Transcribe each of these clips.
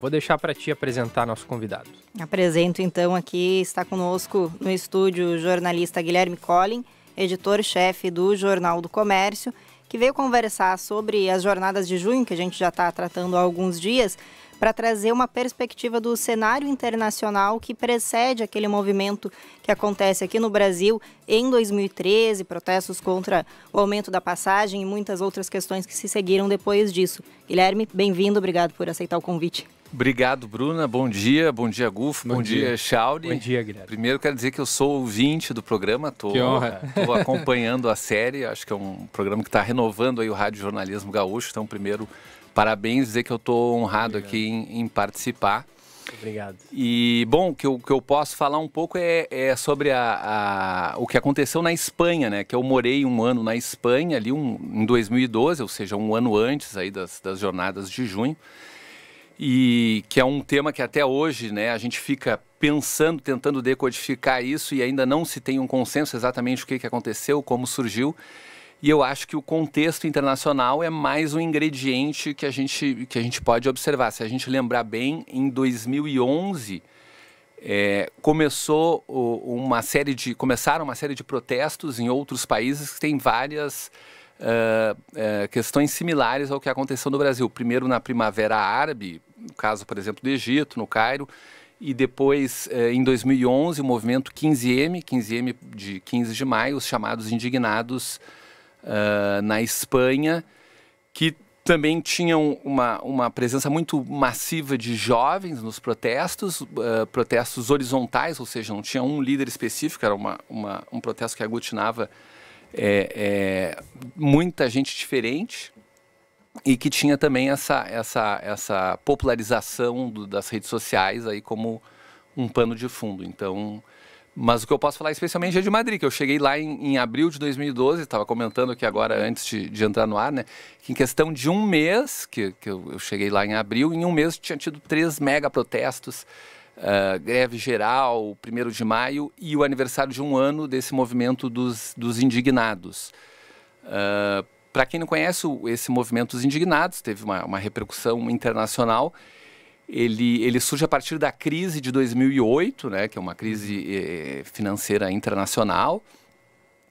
Vou deixar para ti apresentar nosso convidado. Apresento então aqui, está conosco no estúdio o jornalista Guilherme Collin, editor-chefe do Jornal do Comércio, que veio conversar sobre as jornadas de junho, que a gente já está tratando há alguns dias, para trazer uma perspectiva do cenário internacional que precede aquele movimento que acontece aqui no Brasil em 2013, protestos contra o aumento da passagem e muitas outras questões que se seguiram depois disso. Guilherme, bem-vindo, obrigado por aceitar o convite. Obrigado, Bruna. Bom dia, bom dia, Gufo. Bom, bom, dia, dia Bom dia, Guilherme. Primeiro quero dizer que eu sou ouvinte do programa, tô, que honra. Estou acompanhando a série. Acho que é um programa que está renovando aí o Rádio Jornalismo Gaúcho. Então, primeiro, parabéns, dizer que eu estou honrado Obrigado. aqui em, em, participar. Obrigado. E, bom, o que eu, que eu posso falar um pouco é, é sobre a, a, o que aconteceu na Espanha, né? Que eu morei um ano na Espanha, ali um, em 2012, ou seja, um ano antes aí das, das jornadas de junho e que é um tema que até hoje né, a gente fica pensando, tentando decodificar isso e ainda não se tem um consenso exatamente o que, que aconteceu, como surgiu. E eu acho que o contexto internacional é mais um ingrediente que a gente, que a gente pode observar. Se a gente lembrar bem, em 2011 é, começou uma série de começaram uma série de protestos em outros países que tem várias uh, uh, questões similares ao que aconteceu no Brasil. Primeiro na Primavera Árabe, no caso, por exemplo, do Egito, no Cairo, e depois, eh, em 2011, o movimento 15M, 15M de 15 de maio, os chamados indignados uh, na Espanha, que também tinham uma, uma presença muito massiva de jovens nos protestos, uh, protestos horizontais, ou seja, não tinha um líder específico, era uma, uma um protesto que aglutinava é, é, muita gente diferente e que tinha também essa, essa, essa popularização do, das redes sociais aí como um pano de fundo. Então, mas o que eu posso falar especialmente é de Madrid, que eu cheguei lá em, em abril de 2012, estava comentando aqui agora antes de, de, entrar no ar, né? Que em questão de um mês, que, que eu, eu cheguei lá em abril, em um mês tinha tido três mega protestos, uh, greve geral, primeiro de maio e o aniversário de um ano desse movimento dos, dos indignados. Uh, para quem não conhece esse movimento dos indignados, teve uma, uma repercussão internacional. Ele, ele, surge a partir da crise de 2008, né, que é uma crise uhum. eh, financeira internacional,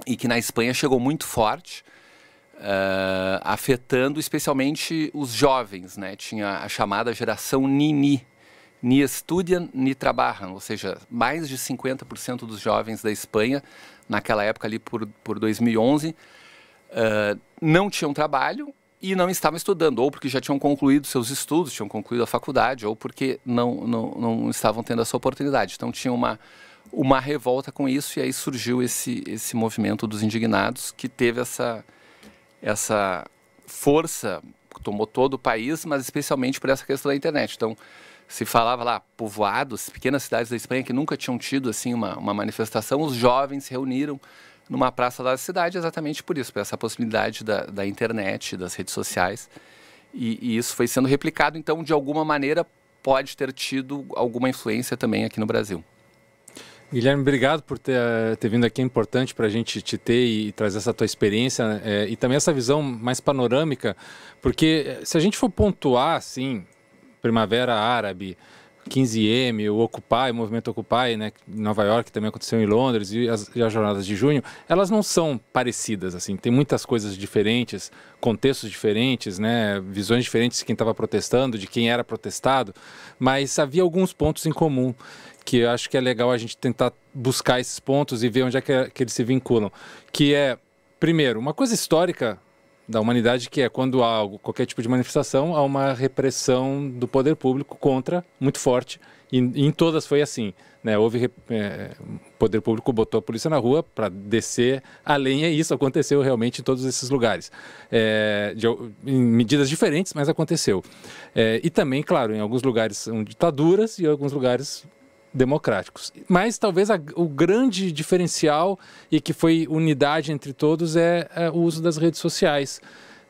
e que na Espanha chegou muito forte, uh, afetando especialmente os jovens. Né? Tinha a chamada geração Nini, ni estudiam, ni trabalham, ou seja, mais de 50% dos jovens da Espanha, naquela época ali por, por 2011, uh, não tinham trabalho e não estavam estudando, ou porque já tinham concluído seus estudos, tinham concluído a faculdade, ou porque não, não, não estavam tendo essa oportunidade. Então tinha uma, uma revolta com isso e aí surgiu esse, esse movimento dos indignados que teve essa, essa força, tomou todo o país, mas especialmente por essa questão da internet. Então se falava lá, povoados, pequenas cidades da Espanha que nunca tinham tido assim uma, uma manifestação, os jovens se reuniram numa praça da cidade exatamente por isso, por essa possibilidade da, da internet, das redes sociais. E, e, isso foi sendo replicado, então, de alguma maneira, pode ter tido alguma influência também aqui no Brasil. Guilherme, obrigado por ter, ter vindo aqui. É importante para a gente te ter e, trazer essa tua experiência é, e também essa visão mais panorâmica, porque eh, se a gente for pontuar, assim, Primavera Árabe, 15M, o Occupy, o movimento Occupy, né, em Nova York, também aconteceu em Londres, e as, e as, jornadas de junho, elas não são parecidas, assim, tem muitas coisas diferentes, contextos diferentes, né, visões diferentes de quem estava protestando, de quem era protestado, mas havia alguns pontos em comum, que eu acho que é legal a gente tentar buscar esses pontos e ver onde é que, é, que eles se vinculam, que é, primeiro, uma coisa histórica da humanidade, que é quando há algo, qualquer tipo de manifestação, há uma repressão do poder público contra, muito forte, e, e em todas foi assim. Né? Houve é, poder público botou a polícia na rua para descer a lenha, e isso aconteceu realmente em todos esses lugares. É, de, em medidas diferentes, mas aconteceu. É, e também, claro, em alguns lugares são ditaduras tá e em alguns lugares democráticos. Mas talvez a, o grande diferencial e que foi unidade entre todos é, é o uso das redes sociais.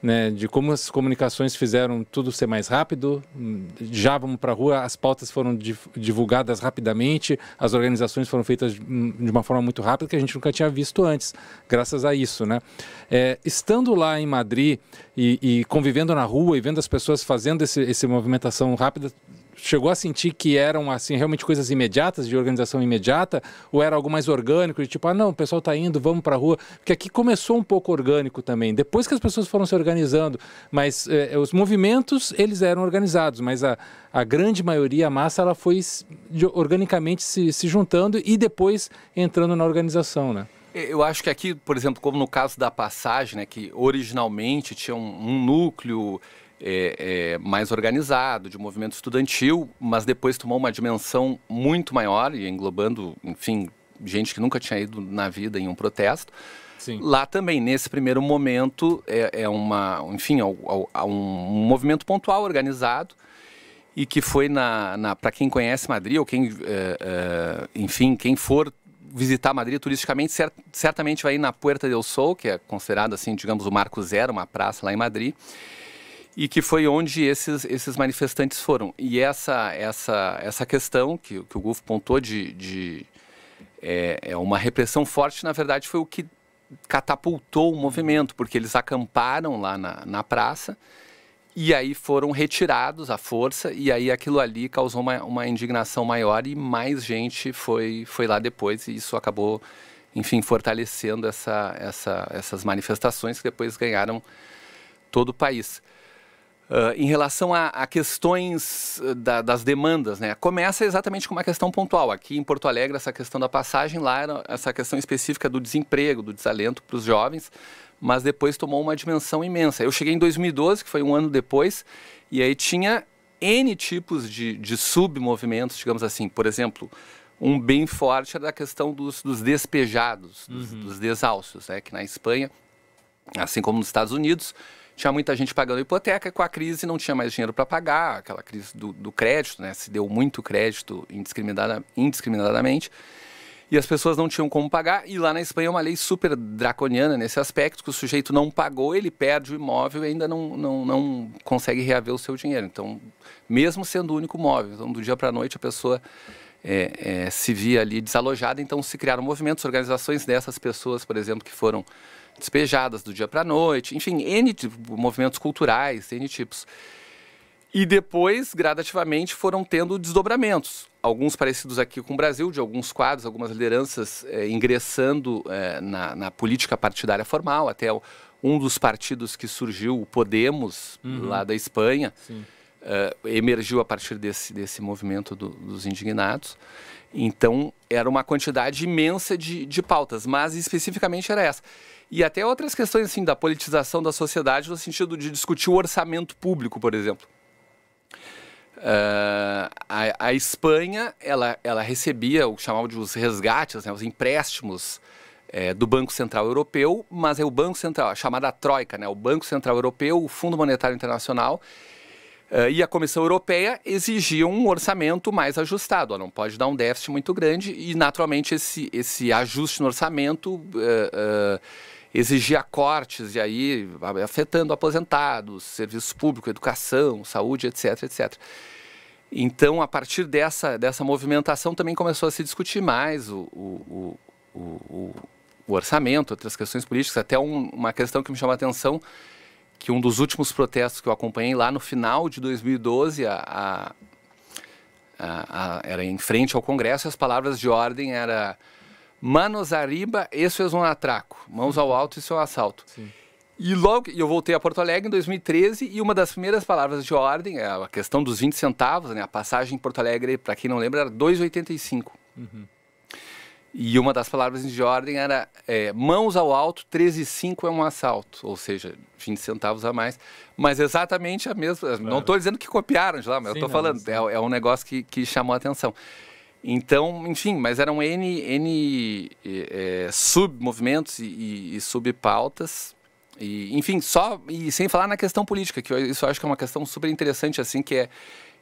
Né, de como as comunicações fizeram tudo ser mais rápido, hum, já vamos para a rua, as pautas foram divulgadas rapidamente, as organizações foram feitas hum, de uma forma muito rápida que a gente nunca tinha visto antes, graças a isso. Né? É, estando lá em Madrid e, e, convivendo na rua e vendo as pessoas fazendo esse, essa movimentação rápida, chegou a sentir que eram assim realmente coisas imediatas, de organização imediata, ou era algo mais orgânico, de tipo, ah, não, o pessoal está indo, vamos para a rua? Porque aqui começou um pouco orgânico também, depois que as pessoas foram se organizando, mas eh, eh os movimentos, eles eram organizados, mas a, a grande maioria, a massa, ela foi organicamente se, se juntando e depois entrando na organização, né? É, eu acho que aqui, por exemplo, como no caso da passagem, né, que originalmente tinha um, um núcleo é, é, mais organizado, de movimento estudantil, mas depois tomou uma dimensão muito maior e englobando, enfim, gente que nunca tinha ido na vida em um protesto. Sim. Lá também, nesse primeiro momento, é, é uma, enfim, é, é, é um movimento pontual organizado e que foi na, na para quem conhece Madrid ou quem, é, enfim, quem for visitar Madrid turisticamente, certamente vai ir na Puerta del Sol, que é considerado assim, digamos, o marco zero, uma praça lá em Madrid e que foi onde esses, esses manifestantes foram. E essa, essa, essa questão que, que o Gulf pontou de, de é, é, uma repressão forte, na verdade, foi o que catapultou o movimento, porque eles acamparam lá na, na praça e aí foram retirados à força, e aí aquilo ali causou uma, uma indignação maior e mais gente foi, foi lá depois, e isso acabou, enfim, fortalecendo essa, essa, essas manifestações que depois ganharam todo o país. Uh, em relação a, a questões ah, da, das demandas, né? Começa exatamente com uma questão pontual. Aqui em Porto Alegre, essa questão da passagem, lá era essa questão específica do desemprego, do desalento para os jovens, mas depois tomou uma dimensão imensa. Eu cheguei em 2012, que foi um ano depois, e aí tinha N tipos de, de submovimentos, digamos assim. Por exemplo, um bem forte era a questão dos, dos despejados, uhum. dos, dos desalços, né? Que na Espanha, assim como nos Estados Unidos, tinha muita gente pagando hipoteca, com a crise não tinha mais dinheiro para pagar, aquela crise do, do, crédito, né? Se deu muito crédito indiscriminada, indiscriminadamente. E as pessoas não tinham como pagar, e lá na Espanha é uma lei super draconiana nesse aspecto, que o sujeito não pagou, ele perde o imóvel e ainda não, não, não consegue reaver o seu dinheiro. Então, mesmo sendo o único imóvel então, do dia para a noite a pessoa é, é, se via ali desalojada, então se criaram movimentos, organizações dessas pessoas, por exemplo, que foram despejadas do dia para noite, enfim, N tipos movimentos culturais, N tipos. E depois, gradativamente, foram tendo desdobramentos. Alguns parecidos aqui com o Brasil, de alguns quadros, algumas lideranças é, ingressando é, na, na, política partidária formal, até um dos partidos que surgiu, o Podemos, uhum. lá da Espanha, eh, emergiu a partir desse, desse movimento do, dos indignados. Então, era uma quantidade imensa de, de pautas, mas especificamente era essa. E até outras questões assim da politização da sociedade no sentido de discutir o orçamento público, por exemplo. Uh, a, a, Espanha ela, ela recebia o que chamavam de os resgates, né, os empréstimos é, do Banco Central Europeu, mas é o Banco Central, a chamada Troika, né, o Banco Central Europeu, o Fundo Monetário Internacional uh, e a Comissão Europeia exigiam um orçamento mais ajustado. Ó, não pode dar um déficit muito grande e, naturalmente, esse, esse ajuste no orçamento. Uh, exigia cortes, e aí afetando aposentados, serviço público, educação, saúde, etc, etc. Então, a partir dessa, dessa movimentação, também começou a se discutir mais o, o, o, o, o orçamento, outras questões políticas, até um, uma questão que me chama a atenção, que um dos últimos protestos que eu acompanhei lá no final de 2012, a, a, a, era em frente ao Congresso, e as palavras de ordem era Manos arriba, isso é um atraco. Mãos uhum. ao alto, isso é um assalto. Sim. E logo, eu voltei a Porto Alegre em 2013 e uma das primeiras palavras de ordem, é a questão dos 20 centavos, né? A passagem em Porto Alegre, para quem não lembra, era 2,85. Uhum. E uma das palavras de ordem era é, mãos ao alto, 13,5 é um assalto, ou seja, 20 centavos a mais. Mas exatamente a mesma. Claro. Não estou dizendo que copiaram de lá, mas estou falando, é, é, um negócio que, que chamou a atenção. Então, enfim, mas eram N, N é, submovimentos e, e subpautas. E, enfim, só e sem falar na questão política, que eu, isso eu acho que é uma questão super interessante, assim, que é,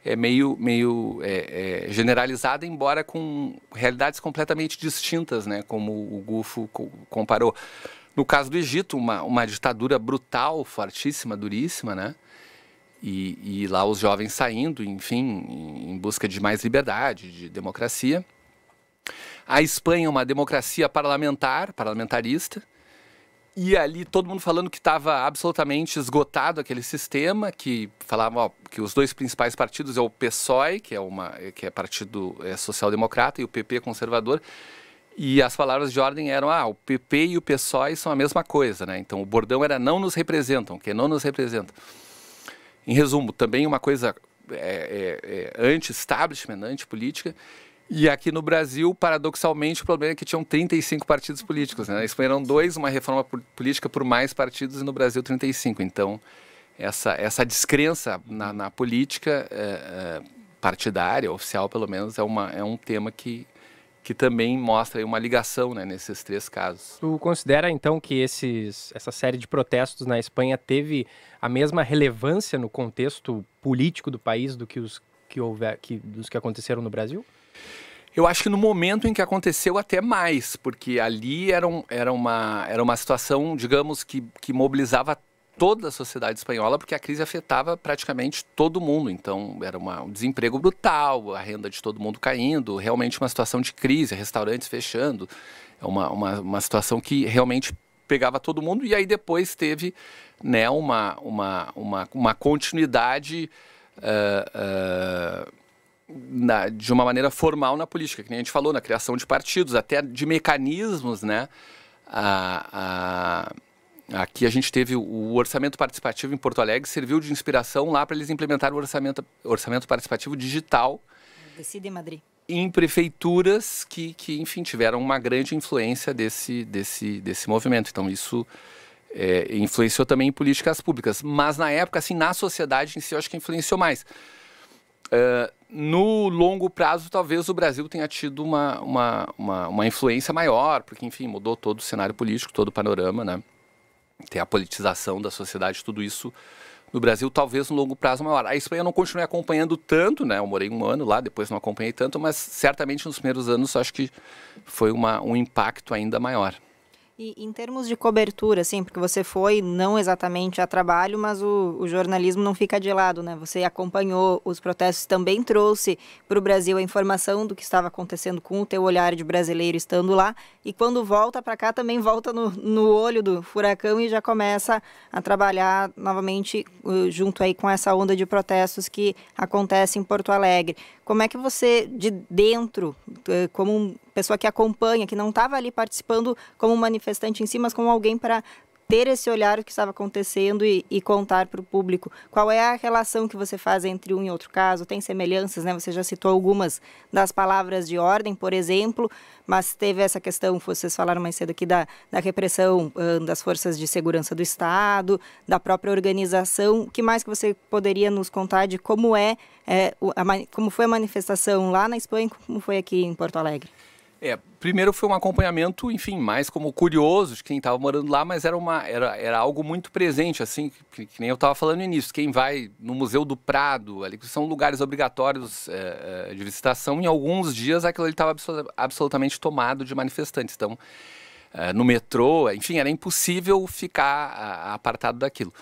é meio, meio é, é generalizada, embora com realidades completamente distintas, né? Como o Gufo comparou. No caso do Egito, uma, uma ditadura brutal, fortíssima, duríssima, né? E, e, lá os jovens saindo, enfim, em busca de mais liberdade, de democracia. A Espanha é uma democracia parlamentar, parlamentarista, e ali todo mundo falando que estava absolutamente esgotado aquele sistema, que falavam que os dois principais partidos é o PSOE, que é, uma, que é partido é, social-democrata, e o PP conservador. E as palavras de ordem eram: ah, o PP e o PSOE são a mesma coisa, né? Então o bordão era não nos representam, que é não nos representam. Em resumo, também uma coisa é, é, é anti-establishment, anti-política. E aqui no Brasil, paradoxalmente, o problema é que tinham 35 partidos políticos. Né? Na Espanha eram dois, uma reforma política por mais partidos, e no Brasil 35. Então, essa, essa descrença na, na política é, é, partidária, oficial pelo menos, é, uma, é um tema que, que também mostra uma ligação né, nesses três casos. Tu considera então que esses, essa série de protestos na Espanha teve a mesma relevância no contexto político do país do que os que, houver, que, dos que aconteceram no Brasil? Eu acho que no momento em que aconteceu, até mais, porque ali era, um, era, uma, era uma situação, digamos, que, que mobilizava toda a sociedade espanhola, porque a crise afetava praticamente todo mundo. Então, era uma, um desemprego brutal, a renda de todo mundo caindo, realmente uma situação de crise, restaurantes fechando. É uma, uma, uma situação que realmente pegava todo mundo. E aí depois teve né, uma, uma, uma, uma continuidade. Uh, uh, na, de uma maneira formal na política, que nem a gente falou, na criação de partidos, até de mecanismos, né? A, a Aqui a gente teve o orçamento participativo em Porto Alegre, serviu de inspiração lá para eles implementarem o orçamento, orçamento participativo digital. Decide em Madrid. Em prefeituras que, que, enfim, tiveram uma grande influência desse, desse, desse movimento. Então, isso é, influenciou também em políticas públicas. Mas, na época, assim, na sociedade em si, eu acho que influenciou mais. Uh, no longo prazo, talvez o Brasil tenha tido uma, uma, uma, uma influência maior, porque, enfim, mudou todo o cenário político, todo o panorama, né? ter a politização da sociedade, tudo isso no Brasil, talvez no longo prazo maior. A Espanha eu não continuei acompanhando tanto, né? Eu morei um ano lá, depois não acompanhei tanto, mas certamente nos primeiros anos acho que foi uma, um impacto ainda maior. E em termos de cobertura, assim, porque você foi não exatamente a trabalho, mas o, o jornalismo não fica de lado, né? Você acompanhou os protestos, também trouxe para o Brasil a informação do que estava acontecendo com o teu olhar de brasileiro estando lá. E quando volta para cá, também volta no, no olho do furacão e já começa a trabalhar novamente uh, junto aí com essa onda de protestos que acontece em Porto Alegre. Como é que você, de dentro, uh, como pessoa que acompanha, que não estava ali participando como manifestante em si, mas como alguém para ter esse olhar do que estava acontecendo e, e contar para o público. Qual é a relação que você faz entre um e outro caso? Tem semelhanças, né? Você já citou algumas das palavras de ordem, por exemplo, mas teve essa questão, vocês falaram mais cedo aqui, da, da repressão das forças de segurança do Estado, da própria organização. O que mais que você poderia nos contar de como é, é a, como foi a manifestação lá na Espanha e como foi aqui em Porto Alegre? É, primeiro foi um acompanhamento, enfim, mais como curiosos, quem estava morando lá, mas era, uma, era, era algo muito presente, assim, que, que nem eu estava falando no início. Quem vai no Museu do Prado, ali que são lugares obrigatórios é, é de visitação, em alguns dias aquilo ali estava absolutamente tomado de manifestantes. Então, é, no metrô, enfim, era impossível ficar apartado daquilo.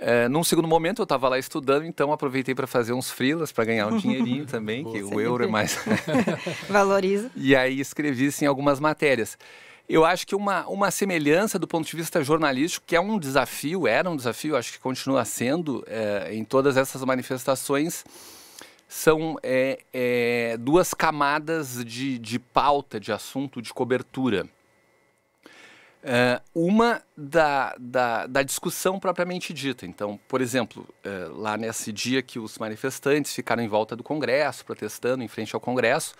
É, num segundo momento, eu estava lá estudando, então aproveitei para fazer uns frilas para ganhar um dinheirinho também, que o euro é mais. Valoriza. E aí escrevi assim, algumas matérias. Eu acho que uma, uma semelhança do ponto de vista jornalístico, que é um desafio, era um desafio, acho que continua sendo é, em todas essas manifestações, são é, é duas camadas de, de pauta, de assunto, de cobertura. Uh, uma da, da, da, discussão propriamente dita. Então, por exemplo, uh, lá nesse dia que os manifestantes ficaram em volta do Congresso, protestando em frente ao Congresso,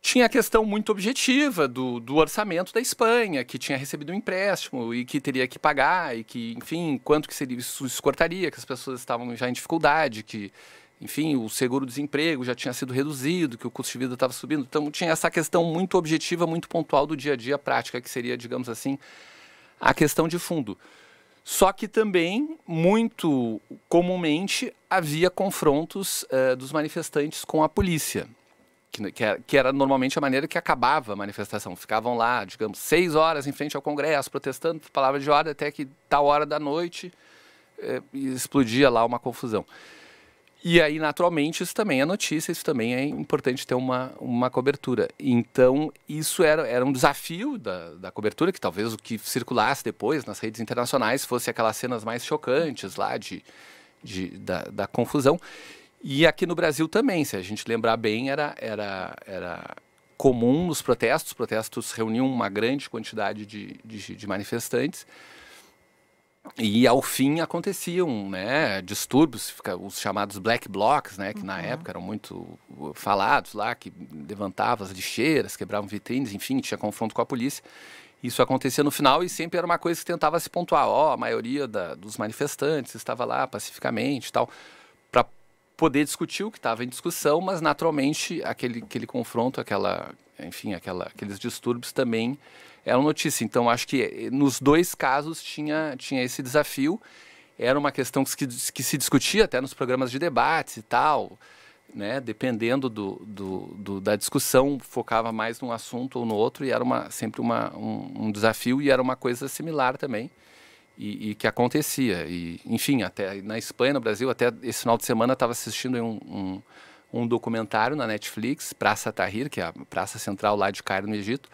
tinha a questão muito objetiva do, do orçamento da Espanha, que tinha recebido um empréstimo e que teria que pagar, e que, enfim, quanto que seria, isso cortaria, que as pessoas estavam já em dificuldade, que enfim, o seguro-desemprego já tinha sido reduzido, que o custo de vida estava subindo. Então, tinha essa questão muito objetiva, muito pontual do dia a dia prática, que seria, digamos assim, a questão de fundo. Só que também, muito comumente, havia confrontos uh, dos manifestantes com a polícia, que, que, era, que, era, normalmente a maneira que acabava a manifestação. Ficavam lá, digamos, seis horas em frente ao Congresso, protestando, palavra de ordem, até que tal hora da noite uh, explodia lá uma confusão. E aí, naturalmente, isso também é notícia, isso também é importante ter uma, uma cobertura. Então, isso era, era um desafio da, da cobertura, que talvez o que circulasse depois nas redes internacionais fosse aquelas cenas mais chocantes lá de, de, da, da confusão. E aqui no Brasil também, se a gente lembrar bem, era, era, era comum nos protestos, os protestos reuniam uma grande quantidade de, de, de manifestantes, e ao fim aconteciam né, distúrbios, os chamados black blocs, né, que uhum. na época eram muito uh, falados lá, que levantavam as lixeiras, quebravam vitrines, enfim, tinha confronto com a polícia. Isso acontecia no final e sempre era uma coisa que tentava se pontuar. Ó, oh, a maioria da, dos manifestantes estava lá pacificamente tal, para poder discutir o que estava em discussão, mas naturalmente aquele, aquele confronto, aquela, enfim, aquela, aqueles distúrbios também uma notícia. Então, acho que eh, nos dois casos tinha, tinha esse desafio. Era uma questão que, que se discutia até nos programas de debates e tal. Né? Dependendo do, do, do, da discussão, focava mais num assunto ou no outro, e era uma, sempre uma, um, um desafio, e era uma coisa similar também. E, e, que acontecia. E, enfim, até na Espanha, no Brasil, até esse final de semana estava assistindo um, um, um, documentário na Netflix, Praça Tahrir, que é a praça central lá de Cairo, no Egito,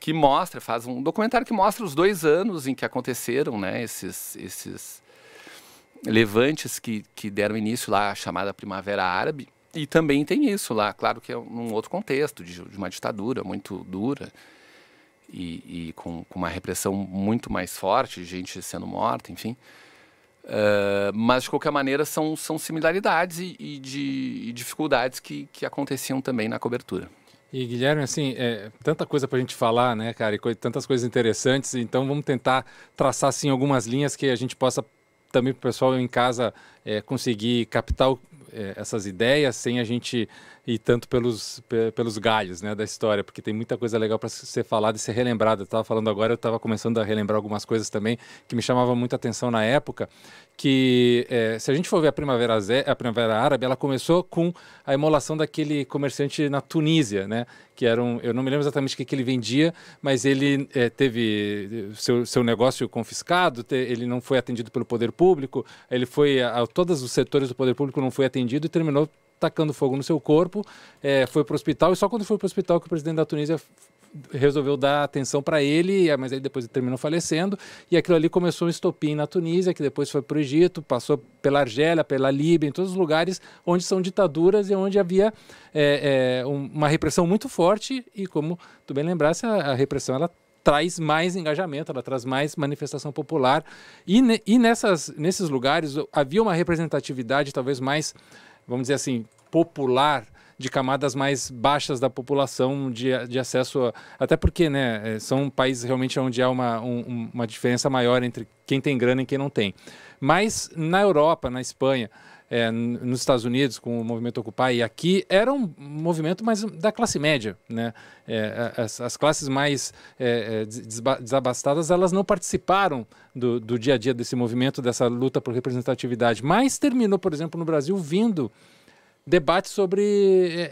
que mostra, faz um documentário que mostra os dois anos em que aconteceram, né, esses, esses levantes que, que deram início lá à chamada Primavera Árabe. E também tem isso lá, claro que é num outro contexto, de, de uma ditadura muito dura e, e com, com, uma repressão muito mais forte, gente sendo morta, enfim. Uh, mas, de qualquer maneira, são, são similaridades e, e de, e dificuldades que, que aconteciam também na cobertura. E Guilherme, assim, é, tanta coisa para a gente falar, né, cara, e co tantas coisas interessantes. Então vamos tentar traçar assim algumas linhas que a gente possa também para o pessoal em casa é, conseguir captar é, essas ideias sem a gente e tanto pelos, pelos galhos né, da história, porque tem muita coisa legal para ser falada e ser relembrada. Eu estava falando agora, eu estava começando a relembrar algumas coisas também que me chamavam muita atenção na época, que é, se a gente for ver a Primavera, Zé, a Primavera Árabe, ela começou com a imolação daquele comerciante na Tunísia, né? que era um, eu não me lembro exatamente o que, que ele vendia, mas ele é, teve eh, seu, seu negócio confiscado, te, ele não foi atendido pelo poder público, ele foi a, a, todos os setores do poder público não foi atendido e terminou tacando fogo no seu corpo, é, foi para o hospital, e só quando foi para o hospital que o presidente da Tunísia resolveu dar atenção para ele, mas ele depois ele terminou falecendo, e aquilo ali começou um estopim na Tunísia, que depois foi para o Egito, passou pela Argélia, pela Líbia, em todos os lugares onde são ditaduras e onde havia é, é, uma repressão muito forte, e como tu bem lembrasse, a, a repressão ela traz mais engajamento, ela traz mais manifestação popular. E, ne, e nessas, nesses lugares havia uma representatividade talvez mais vamos dizer assim, popular de camadas mais baixas da população de, de acesso, a, até porque né, é, são países realmente onde há uma, um, uma diferença maior entre quem tem grana e quem não tem. Mas na Europa, na Espanha, é, nos Estados Unidos com o movimento Occupy e aqui era um movimento mais da classe média, né? É, as, as, classes mais é, é desabastadas elas não participaram do, do dia a dia desse movimento, dessa luta por representatividade, mas terminou, por exemplo, no Brasil vindo debate sobre é,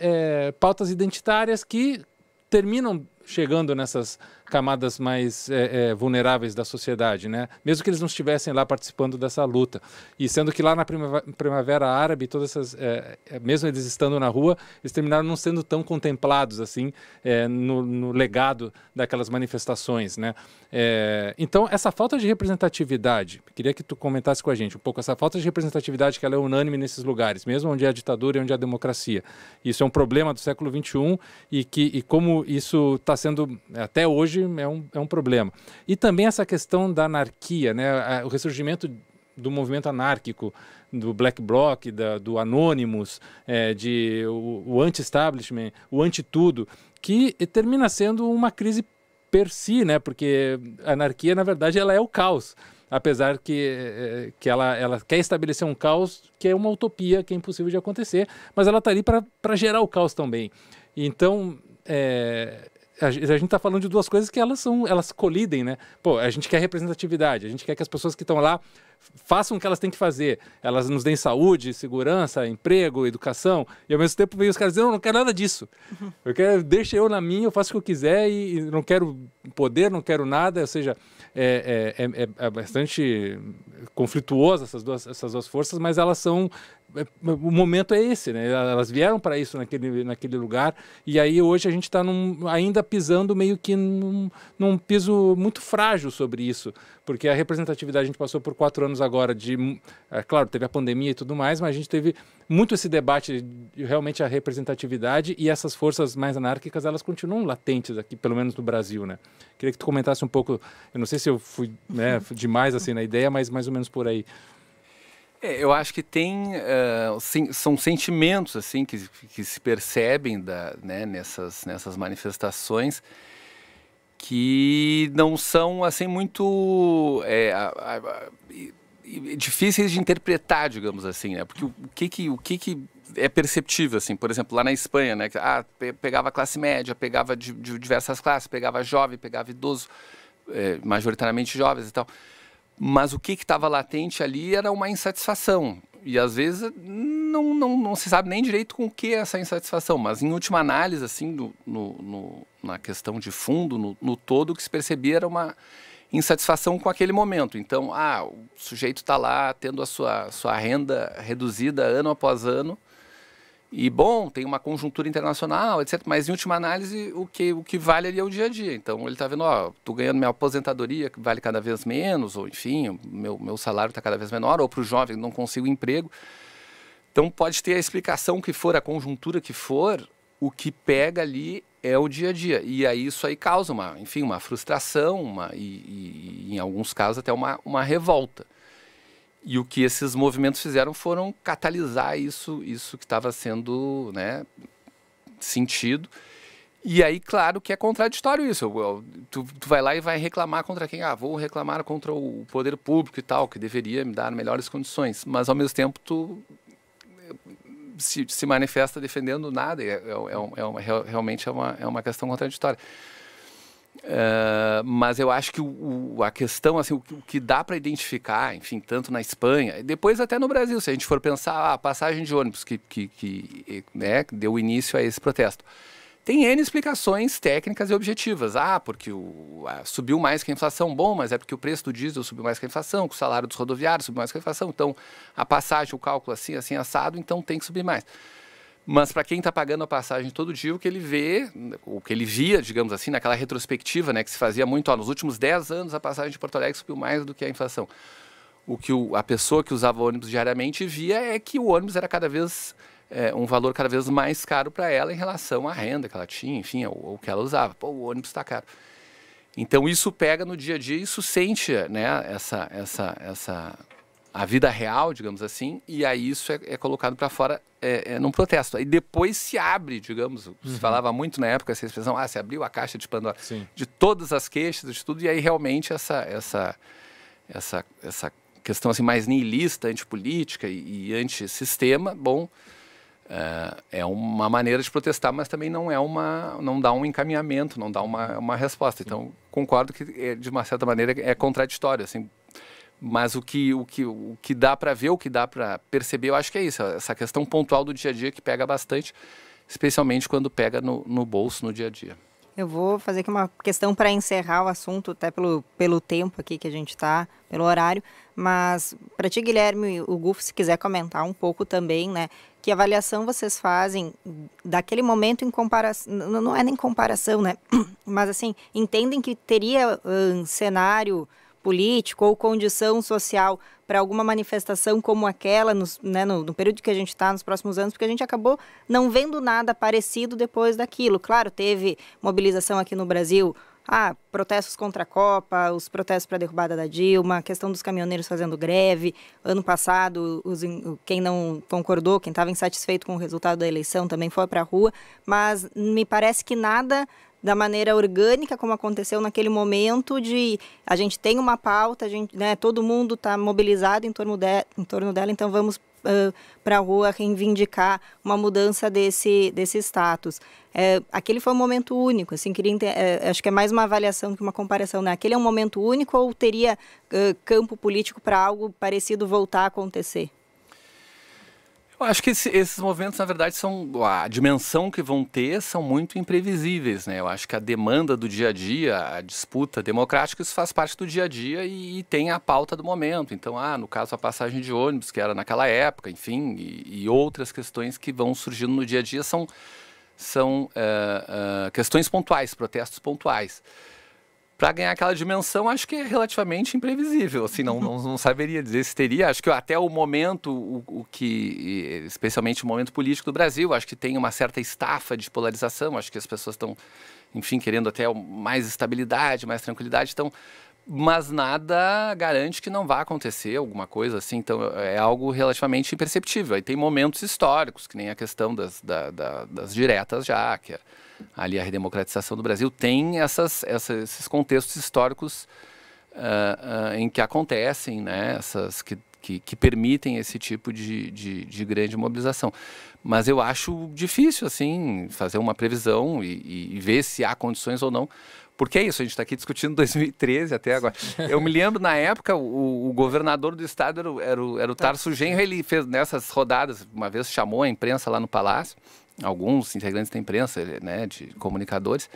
é, pautas identitárias que terminam chegando nessas camadas mais é, é, vulneráveis da sociedade, né? Mesmo que eles não estivessem lá participando dessa luta. E sendo que lá na primavera árabe, todas essas, é, é, mesmo eles estando na rua, eles terminaram não sendo tão contemplados assim é, no, no, legado daquelas manifestações, né? É, então essa falta de representatividade, queria que tu comentasse com a gente um pouco essa falta de representatividade que ela é unânime nesses lugares, mesmo onde há ditadura e onde há democracia. Isso é um problema do século 21 e que e como isso está sendo até hoje hoje é um, é um problema. E também essa questão da anarquia, né? o ressurgimento do movimento anárquico, do Black Bloc, da, do Anonymous, é, de, o, anti-establishment, o anti-tudo, que termina sendo uma crise per si, né? porque a anarquia, na verdade, ela é o caos apesar que, é, que ela, ela quer estabelecer um caos que é uma utopia, que é impossível de acontecer, mas ela está ali para gerar o caos também. Então, é, a, gente está falando de duas coisas que elas são, elas colidem, né? Pô, a gente quer representatividade, a gente quer que as pessoas que estão lá façam o que elas têm que fazer. Elas nos deem saúde, segurança, emprego, educação. E ao mesmo tempo vem os caras dizendo, eu não quero nada disso. Eu quero, deixa eu na minha, eu faço o que eu quiser e, e não quero poder, não quero nada. Ou seja, é, é, é, é bastante conflituosa essas duas, essas duas forças, mas elas são o momento é esse, né? Elas vieram para isso naquele, naquele lugar e aí hoje a gente está ainda pisando meio que num, num piso muito frágil sobre isso, porque a representatividade a gente passou por quatro anos agora de, hum, é, claro, teve a pandemia e tudo mais, mas a gente teve muito esse debate de realmente a representatividade e essas forças mais anárquicas elas continuam latentes aqui, pelo menos no Brasil, né? Queria que tu comentasse um pouco, eu não sei se eu fui né, demais assim na ideia, mas mais ou menos por aí. É, eu acho que tem uh, sim, são sentimentos assim que, que se percebem da, né, nessas, nessas manifestações que não são assim muito é, a, a, a, difíceis de interpretar, digamos assim, né? Porque o, que que o que que é perceptível, assim, por exemplo, lá na Espanha, né? Ah, pe pegava classe média, pegava de, de, diversas classes, pegava jovem, pegava idoso, é, majoritariamente jovens e tal. Mas o que estava latente ali era uma insatisfação. E às vezes não, não, não se sabe nem direito com o que é essa insatisfação, mas em última análise, assim, no, no, no na questão de fundo, no, no todo, o que se percebia era uma insatisfação com aquele momento. Então, ah, o sujeito está lá tendo a sua, sua renda reduzida ano após ano, e bom, tem uma conjuntura internacional, etc. Mas em última análise, o que, o que vale ali é o dia a dia. Então ele está vendo, ó, tô ganhando minha aposentadoria que vale cada vez menos, ou enfim, meu, meu salário está cada vez menor, ou para o jovem não consigo emprego. Então pode ter a explicação que for, a conjuntura que for, o que pega ali é o dia a dia. E aí isso aí causa uma, enfim, uma frustração, uma, e, e em alguns casos até uma, uma revolta. E o que esses movimentos fizeram foram catalisar isso, isso que estava sendo né, sentido. E aí, claro que é contraditório isso. Tu, tu, vai lá e vai reclamar contra quem? Ah, vou reclamar contra o poder público e tal, que deveria me dar melhores condições. Mas, ao mesmo tempo, tu se, se manifesta defendendo nada. É, é, é, é uma, realmente é uma, é uma questão contraditória. Uh, mas eu acho que o, o, a questão, assim, o, o que dá para identificar, enfim, tanto na Espanha, depois até no Brasil, se a gente for pensar ah, a passagem de ônibus que, que, que né, deu início a esse protesto. Tem N explicações técnicas e objetivas. Ah, porque o, subiu mais que a inflação, bom, mas é porque o preço do diesel subiu mais que a inflação, que o salário dos rodoviários subiu mais que a inflação, então a passagem, o cálculo assim, assim, assado, então tem que subir mais. Mas para quem está pagando a passagem todo dia, o que ele vê, o que ele via, digamos assim, naquela retrospectiva né, que se fazia muito, ó, nos últimos 10 anos a passagem de Porto Alegre subiu mais do que a inflação. O que o, a pessoa que usava ônibus diariamente via é que o ônibus era cada vez é, um valor cada vez mais caro para ela em relação à renda que ela tinha, enfim, ou o que ela usava. Pô, o ônibus está caro. Então isso pega no dia a dia, isso sente, né, essa, essa, essa, a vida real, digamos assim, e aí isso é, é colocado para fora é, é, num protesto. Aí depois se abre, digamos, uhum. se falava muito na época essa expressão, ah, se abriu a caixa de Pandora, Sim. de todas as queixas, de tudo, e aí realmente essa, essa, essa, essa questão assim mais niilista, antipolítica e, e antissistema, bom, é, é uma maneira de protestar, mas também não é uma, não dá um encaminhamento, não dá uma, uma resposta. Então concordo que é, de uma certa maneira é contraditório, assim. Mas o que o que o que dá para ver, o que dá para perceber, eu acho que é isso, essa questão pontual do dia a dia que pega bastante, especialmente quando pega no, no bolso no dia a dia. Eu vou fazer aqui uma questão para encerrar o assunto, até pelo, pelo tempo aqui que a gente está, pelo horário. Mas para ti, Guilherme, o Gufo, se quiser comentar um pouco também, né? Que avaliação vocês fazem daquele momento em comparação. Não é nem comparação, né? Mas assim, entendem que teria um cenário político ou condição social para alguma manifestação como aquela nos, né, no, no, período que a gente está nos próximos anos, porque a gente acabou não vendo nada parecido depois daquilo. Claro, teve mobilização aqui no Brasil ah, protestos contra a Copa, os protestos para a derrubada da Dilma, a questão dos caminhoneiros fazendo greve. Ano passado, os, quem não concordou, quem estava insatisfeito com o resultado da eleição também foi para a rua, mas me parece que nada da maneira orgânica como aconteceu naquele momento de a gente tem uma pauta, a gente, né, todo mundo está mobilizado em torno, de, em torno dela, então vamos uh, para a rua reivindicar uma mudança desse, desse status. É, aquele foi um momento único, assim, queria é, é, acho que é mais uma avaliação que uma comparação, né? Aquele é um momento único ou teria uh, campo político para algo parecido voltar a acontecer? Eu acho que esse, esses movimentos, na verdade, são a dimensão que vão ter são muito imprevisíveis, né? Eu acho que a demanda do dia a dia, a disputa democrática, isso faz parte do dia a dia e, e tem a pauta do momento. Então, ah, no caso a passagem de ônibus que era naquela época, enfim, e, e outras questões que vão surgindo no dia a dia são são uh, uh, questões pontuais, protestos pontuais para ganhar aquela dimensão, acho que é relativamente imprevisível. Assim, não, não, não, saberia dizer se teria. Acho que até o momento, o, o, que, especialmente o momento político do Brasil, acho que tem uma certa estafa de polarização. Acho que as pessoas estão, enfim, querendo até mais estabilidade, mais tranquilidade. Então, mas nada garante que não vá acontecer alguma coisa assim. Então, é algo relativamente imperceptível. Aí tem momentos históricos, que nem a questão das, da, da, das diretas já, que é ali a redemocratização do Brasil, tem essas, essas esses contextos históricos uh, uh, em que acontecem, né? Essas que, que, que permitem esse tipo de, de, de, grande mobilização. Mas eu acho difícil, assim, fazer uma previsão e, e ver se há condições ou não, porque é isso, a gente está aqui discutindo 2013 até agora. Eu me lembro, na época, o, o governador do estado era, o, era o Tarso Genro, ele fez nessas rodadas, uma vez chamou a imprensa lá no Palácio, alguns integrantes da imprensa, né, de comunicadores,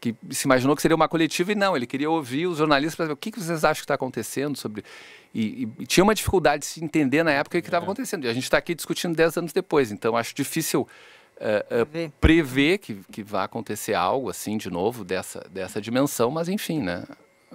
que se imaginou que seria uma coletiva e não, ele queria ouvir os jornalistas para ver o que, que vocês acham que está acontecendo sobre. E, e, tinha uma dificuldade de se entender na época o que estava é. acontecendo. E a gente está aqui discutindo 10 anos depois, então acho difícil. Uh, uh, prever que, que vai acontecer algo assim de novo dessa, dessa dimensão, mas enfim, né?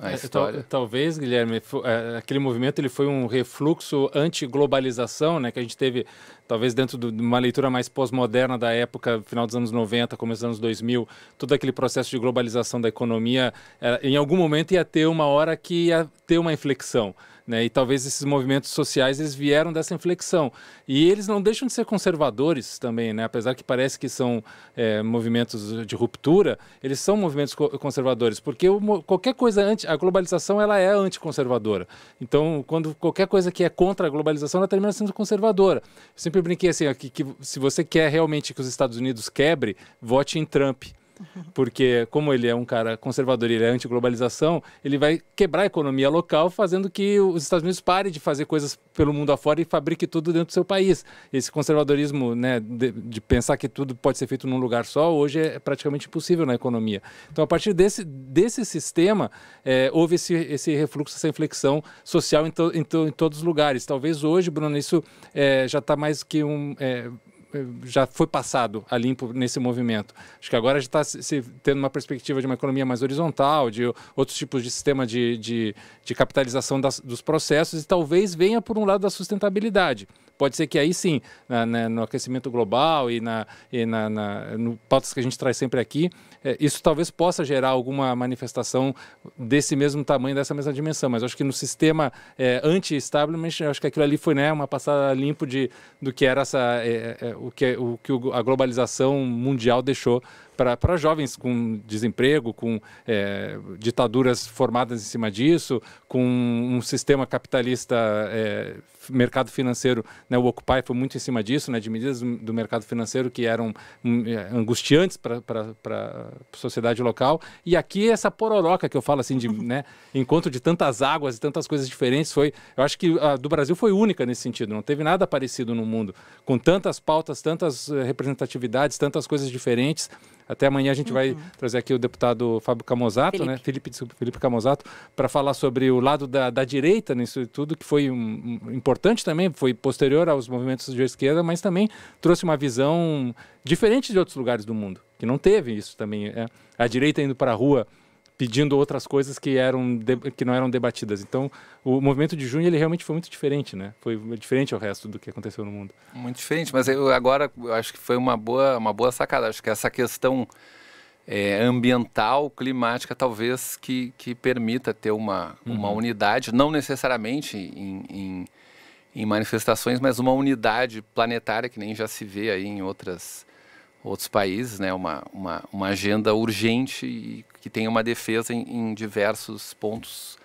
a é, então, história. talvez, Guilherme, é, aquele movimento ele foi um refluxo anti-globalização, né, que a gente teve, talvez dentro de uma leitura mais pós-moderna da época, final dos anos 90, começo dos anos 2000, todo aquele processo de globalização da economia, é, em algum momento ia ter uma hora que ia ter uma inflexão. Né? E talvez esses movimentos sociais eles vieram dessa inflexão. E eles não deixam de ser conservadores também, né? apesar que parece que são é, movimentos de ruptura, eles são movimentos conservadores, porque o, qualquer coisa anti a globalização ela é anticonservadora. Então, quando qualquer coisa que é contra a globalização, ela termina sendo conservadora. Eu sempre brinquei assim, ó, que, que se você quer realmente que os Estados Unidos quebre, vote em Trump. Porque, como ele é um cara conservador e ele é anti-globalização, ele vai quebrar a economia local, fazendo que os Estados Unidos parem de fazer coisas pelo mundo afora e fabrique tudo dentro do seu país. Esse conservadorismo né, de, de pensar que tudo pode ser feito num lugar só, hoje é praticamente impossível na economia. Então, a partir desse, desse sistema, é, houve esse, esse refluxo, essa inflexão social em, to, em, to, em todos os lugares. Talvez hoje, Bruno, isso é, já está mais que um. É, já foi passado a limpo nesse movimento. Acho que agora já está tendo uma perspectiva de uma economia mais horizontal, de outros tipos de sistema de, de, de capitalização das, dos processos e talvez venha por um lado da sustentabilidade. Pode ser que aí sim, na, na, né, no aquecimento global e, na, e na, na, no pautas que a gente traz sempre aqui, é, isso talvez possa gerar alguma manifestação desse mesmo tamanho, dessa mesma dimensão. Mas acho que no sistema é, anti-establishment, acho que aquilo ali foi né, uma passada limpo de, do que era essa, é, é, é o que, o que a globalização mundial deixou para jovens com desemprego, com é, ditaduras formadas em cima disso, com um sistema capitalista é, mercado financeiro, né, o Occupy foi muito em cima disso, né, de medidas do mercado financeiro que eram hum, é, angustiantes para a sociedade local. E aqui essa pororoca que eu falo assim, de né, encontro de tantas águas e tantas coisas diferentes, foi, eu acho que a do Brasil foi única nesse sentido, não teve nada parecido no mundo, com tantas pautas, tantas eh, representatividades, tantas coisas diferentes. Até amanhã a gente uhum. vai trazer aqui o deputado Fábio Camozato, Felipe. né? Felipe, desculpa, Felipe Camozato, para falar sobre o lado da, da, direita nisso tudo, que foi um, um, importante também, foi posterior aos movimentos de esquerda, mas também trouxe uma visão diferente de outros lugares do mundo, que não teve isso também. É. A direita indo para a rua pedindo outras coisas que eram que não eram debatidas. Então, o movimento de junho ele realmente foi muito diferente, né? Foi diferente ao resto do que aconteceu no mundo. Muito diferente, mas eu, agora eu acho que foi uma boa uma boa sacada. Acho que essa questão é, ambiental, climática, talvez que, que permita ter uma, uhum. uma unidade, não necessariamente em, em, em manifestações, mas uma unidade planetária que nem já se vê aí em outras outros países, né, uma, uma, uma agenda urgente e que tem uma defesa em, em diversos pontos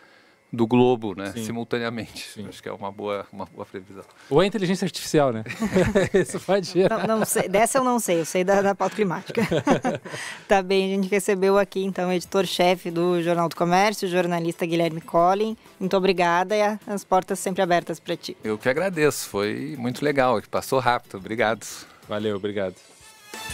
do globo, né? Sim. Simultaneamente. Sim. Acho que é uma boa, uma boa previsão. Ou a inteligência artificial, né? Isso pode gerar. Não, não sei, dessa eu não sei, eu sei da, da pauta climática. tá bem, a gente recebeu aqui, então, o editor-chefe do Jornal do Comércio, o jornalista Guilherme Collin. Muito obrigada e as portas sempre abertas para ti. Eu que agradeço, foi muito legal, passou rápido. Obrigado. Valeu, obrigado.